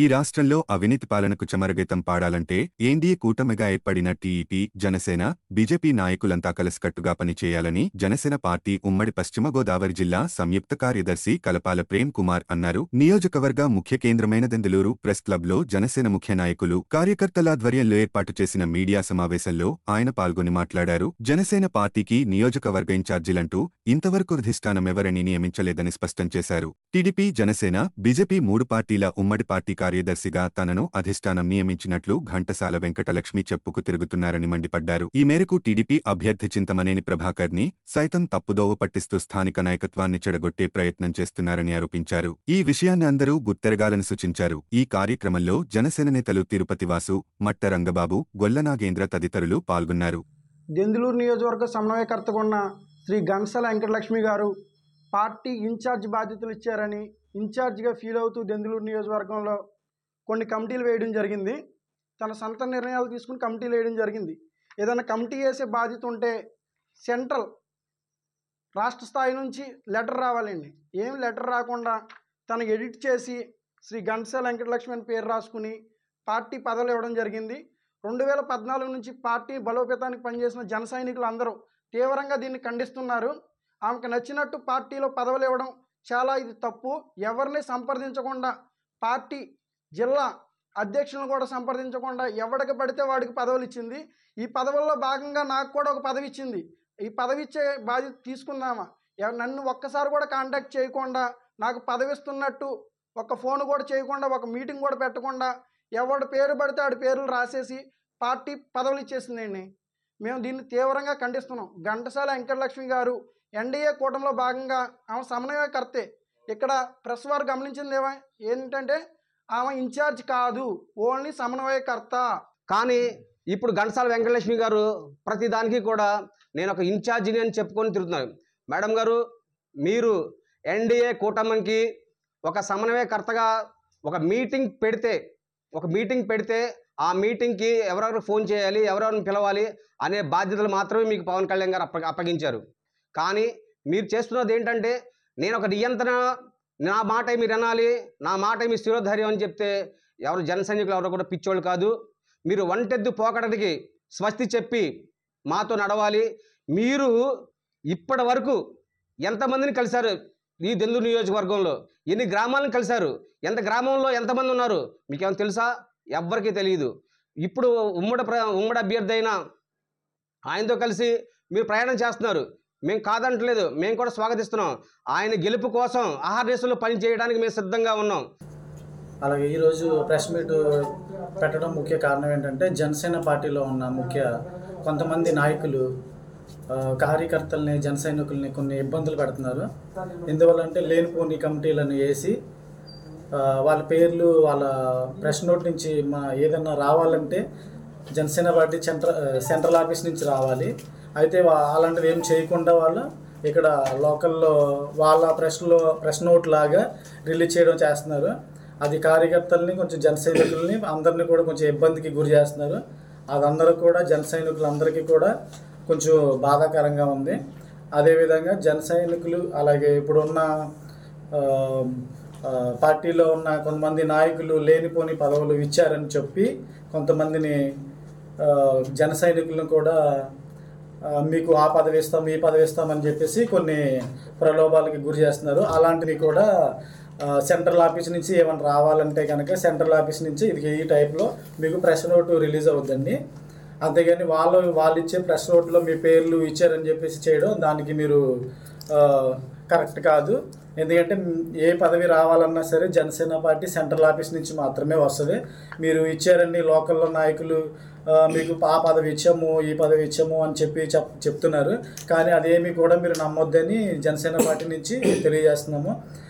ఈ రాష్ట్రంలో అవినీతి పాలనకు చెమరగీతం పాడాలంటే ఎన్డీఏ కూటమిగా ఏర్పడిన టీఈపీ జనసేన బీజేపీ నాయకులంతా కలసికట్టుగా పనిచేయాలని జనసేన పార్టీ ఉమ్మడి పశ్చిమ గోదావరి జిల్లా సంయుక్త కార్యదర్శి కలపాల ప్రేమ్ కుమార్ అన్నారు నియోజకవర్గ ముఖ్య కేంద్రమైన దెందులూరు ప్రెస్ క్లబ్లో జనసేన ముఖ్య నాయకులు కార్యకర్తల ఆధ్వర్యంలో ఏర్పాటు చేసిన మీడియా సమావేశంలో ఆయన పాల్గొని మాట్లాడారు జనసేన పార్టీకి నియోజకవర్గ ఇన్ఛార్జీలంటూ ఇంతవరకు అధిష్టానమెవరని నియమించలేదని స్పష్టం చేశారు టీడీపీ జనసేన బీజేపీ మూడు పార్టీల ఉమ్మడి పార్టీ కార్యదర్శిగా తనను అధిష్టానం నియమించినట్లు ఘంటసాల వెంకటలక్ష్మి చెప్పుకు తిరుగుతున్నారని మండిపడ్డారు ఈ మేరకు టీడీపీ అభ్యర్థి చింతమనేని ప్రభాకర్ ని సైతం తప్పుదోవ పట్టిస్తూ స్థానిక నాయకత్వాన్ని చెడగొట్టే ప్రయత్నం చేస్తున్నారని ఆరోపించారు ఈ విషయాన్ని అందరూ గుత్తెరగాలని సూచించారు ఈ కార్యక్రమంలో జనసేన నేతలు తిరుపతివాసు మట్ట రంగబాబు గొల్లనాగేంద్ర తదితరులు పాల్గొన్నారు దెందులూరు నియోజకవర్గ సమన్వయకర్త ఉన్న శ్రీ గంగసల వెంకటలక్ష్మి గారు పార్టీ ఇన్ఛార్జ్ బాధ్యతలు ఇచ్చారని ఇన్ఛార్జ్గా ఫీల్ అవుతూ దెందులూరు నియోజకవర్గంలో కొన్ని కమిటీలు వేయడం జరిగింది తన సొంత నిర్ణయాలు తీసుకుని కమిటీలు వేయడం జరిగింది ఏదైనా కమిటీ వేసే బాధ్యత ఉంటే సెంట్రల్ రాష్ట్ర స్థాయి నుంచి లెటర్ రావాలండి ఏం లెటర్ రాకుండా తను ఎడిట్ చేసి శ్రీ ఘంటసాల వెంకటలక్ష్మి అని పేరు రాసుకుని పార్టీ పదవులు ఇవ్వడం జరిగింది రెండు వేల పద్నాలుగు నుంచి పార్టీ బలోపేతానికి పనిచేసిన జన సైనికులు అందరూ తీవ్రంగా దీన్ని ఖండిస్తున్నారు ఆమెకు నచ్చినట్టు పార్టీలో పదవులు ఇవ్వడం చాలా ఇది తప్పు ఎవరిని సంప్రదించకుండా పార్టీ జిల్లా అధ్యక్షులను కూడా సంప్రదించకుండా ఎవడికి పడితే వాడికి పదవులు ఇచ్చింది ఈ పదవుల్లో భాగంగా నాకు కూడా ఒక పదవి ఇచ్చింది ఈ పదవి ఇచ్చే బాధ్యత తీసుకుందామా నన్ను ఒక్కసారి కూడా కాంటాక్ట్ చేయకుండా నాకు పదవిస్తున్నట్టు ఒక ఫోన్ కూడా చేయకుండా ఒక మీటింగ్ కూడా పెట్టకుండా ఎవడు పేరు పడితే ఆడి పేర్లు రాసేసి పార్టీ పదవులు ఇచ్చేసిందండి మేము దీన్ని తీవ్రంగా ఖండిస్తున్నాం ఘంటసాల వెంకటలక్ష్మి గారు ఎన్డీఏ కూటమిలో భాగంగా ఆమె కర్తే ఇక్కడ ప్రెస్ వారు గమనించింది ఏంటంటే ఆమె ఇన్ఛార్జ్ కాదు ఓన్లీ సమన్వయకర్త కానీ ఇప్పుడు ఘంటసాల వెంకటలక్ష్మి గారు ప్రతి దానికి కూడా నేను ఒక ఇన్ఛార్జిని అని చెప్పుకొని తిరుగుతున్నాను మేడం గారు మీరు ఎన్డీఏ కూటమికి ఒక సమన్వయకర్తగా ఒక మీటింగ్ పెడితే ఒక మీటింగ్ పెడితే ఆ మీటింగ్కి ఎవరెవరు ఫోన్ చేయాలి ఎవరెవరిని పిలవాలి అనే బాధ్యతలు మాత్రమే మీకు పవన్ కళ్యాణ్ గారు అప్పగించారు కానీ మీరు చేస్తున్నది ఏంటంటే నేను ఒక నియంత్రణ నా మాట మీరు అనాలి నా మాట మీ శిరోధైర్యం అని చెప్తే ఎవరు జనసైనికులు ఎవరు కూడా పిచ్చోళ్ళు కాదు మీరు వంటెద్దు పోకడానికి స్వస్తి చెప్పి మాతో నడవాలి మీరు ఇప్పటి వరకు ఎంతమందిని కలిశారు ఈ దెందు నియోజకవర్గంలో ఎన్ని గ్రామాలను కలిశారు ఎంత గ్రామంలో ఎంతమంది ఉన్నారు మీకేమైనా తెలుసా ఎవ్వరికీ తెలియదు ఇప్పుడు ఉమ్మడి ప్ర ఉమ్మడి అభ్యర్థి అయినా ఆయనతో కలిసి మీరు ప్రయాణం చేస్తున్నారు మేము కాదంటలేదు మేము కూడా స్వాగతిస్తున్నాం ఆయన గెలుపు కోసం ఆహార్యసులు పని చేయడానికి మేము సిద్ధంగా ఉన్నాం అలాగే ఈరోజు ప్రెస్ మీట్ పెట్టడం ముఖ్య కారణం ఏంటంటే జనసేన పార్టీలో ఉన్న ముఖ్య కొంతమంది నాయకులు కార్యకర్తల్ని జనసైనికుల్ని కొన్ని ఇబ్బందులు పెడుతున్నారు ఎందువల్ల అంటే లేనిపోని కమిటీలను వేసి వాళ్ళ పేర్లు వాళ్ళ ప్రెస్ నోట్ నుంచి మా ఏదన్నా రావాలంటే Janasena party central central office నుంచి రావాలి అయితే అలాంటివి ఏం చేయకుండా వాళ్ళు ఇక్కడ లోకల్లో వాళ్ళ ప్రశ్నలో ప్రశ్న నోట్ లాగా రిలీజ్ చేయడం చేస్తున్నారు అది కార్యకర్తలని కొంచెం జన సైనికులని అందరినీ కూడా కొంచెం ఇబ్బందికి గురి చేస్తున్నారు అదందరూ కూడా జన సైనికులందరికీ కూడా కొంచెం బాధాకరంగా ఉంది అదేవిధంగా జన సైనికులు అలాగే ఇప్పుడున్న పార్టీలో ఉన్న కొంతమంది నాయకులు లేనిపోని పదవులు ఇచ్చారని చెప్పి కొంతమందిని జన సైనికులను కూడా మీకు ఆ పదవి ఇస్తాం ఈ పదవి ఇస్తాం అని చెప్పేసి కొన్ని ప్రలోభాలకి గురి చేస్తున్నారు అలాంటివి కూడా సెంట్రల్ ఆఫీస్ నుంచి ఏమైనా రావాలంటే కనుక సెంట్రల్ ఆఫీస్ నుంచి ఇది ఈ టైప్లో మీకు ప్రెస్ నోటు రిలీజ్ అవుతుందండి అంతేగాని వాళ్ళు వాళ్ళు ఇచ్చే ప్రెస్ నోట్లో మీ పేర్లు ఇచ్చారని చెప్పేసి చేయడం దానికి మీరు కరెక్ట్ కాదు ఎందుకంటే ఏ పదవి రావాలన్నా సరే జనసేన పార్టీ సెంట్రల్ ఆఫీస్ నుంచి మాత్రమే వస్తుంది మీరు ఇచ్చారండి లోకల్లో నాయకులు మీకు ఆ పదవి ఇచ్చాము ఈ పదవి ఇచ్చాము అని చెప్పి చెప్ చెప్తున్నారు కానీ అదేమీ కూడా మీరు నమ్మొద్దని జనసేన పార్టీ నుంచి తెలియజేస్తున్నాము